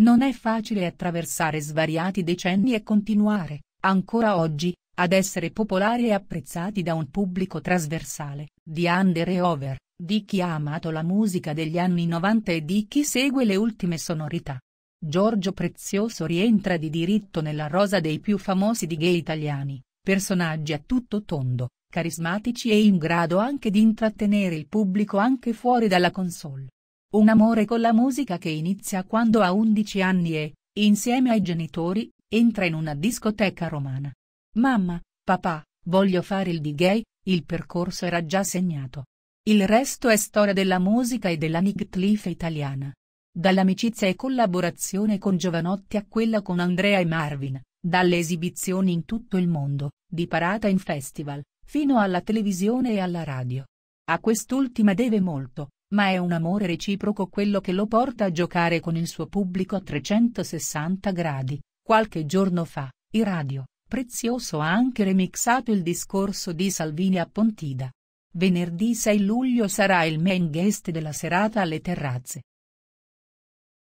Non è facile attraversare svariati decenni e continuare, ancora oggi, ad essere popolari e apprezzati da un pubblico trasversale, di under e over, di chi ha amato la musica degli anni 90 e di chi segue le ultime sonorità. Giorgio Prezioso rientra di diritto nella rosa dei più famosi di gay italiani, personaggi a tutto tondo, carismatici e in grado anche di intrattenere il pubblico anche fuori dalla console. Un amore con la musica che inizia quando ha 11 anni e, insieme ai genitori, entra in una discoteca romana. Mamma, papà, voglio fare il DJ, il percorso era già segnato. Il resto è storia della musica e della nightlife italiana. Dall'amicizia e collaborazione con Giovanotti a quella con Andrea e Marvin, dalle esibizioni in tutto il mondo, di parata in festival, fino alla televisione e alla radio. A quest'ultima deve molto, ma è un amore reciproco quello che lo porta a giocare con il suo pubblico a 360 gradi. Qualche giorno fa, i radio, prezioso ha anche remixato il discorso di Salvini a Pontida. Venerdì 6 luglio sarà il main guest della serata alle terrazze.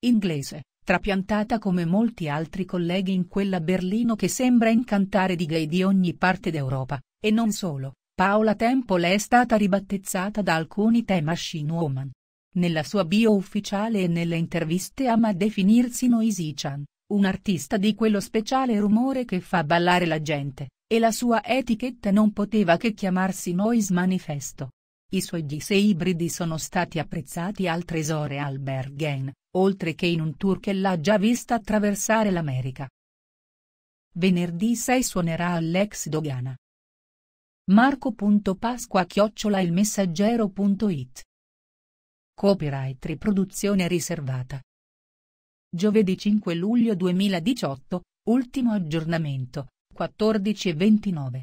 Inglese, trapiantata come molti altri colleghi in quella Berlino che sembra incantare di gay di ogni parte d'Europa, e non solo, Paola Temple è stata ribattezzata da alcuni The Machine Woman. Nella sua bio ufficiale e nelle interviste ama definirsi Noisy-chan, un artista di quello speciale rumore che fa ballare la gente, e la sua etichetta non poteva che chiamarsi Noise Manifesto. I suoi disse ibridi sono stati apprezzati al Tresore Alberghen, oltre che in un tour che l'ha già vista attraversare l'America. Venerdì 6 suonerà all'ex Dogana, marco.pasqua-ilmessaggero.it Copyright riproduzione riservata. Giovedì 5 luglio 2018, ultimo aggiornamento, 14 e 29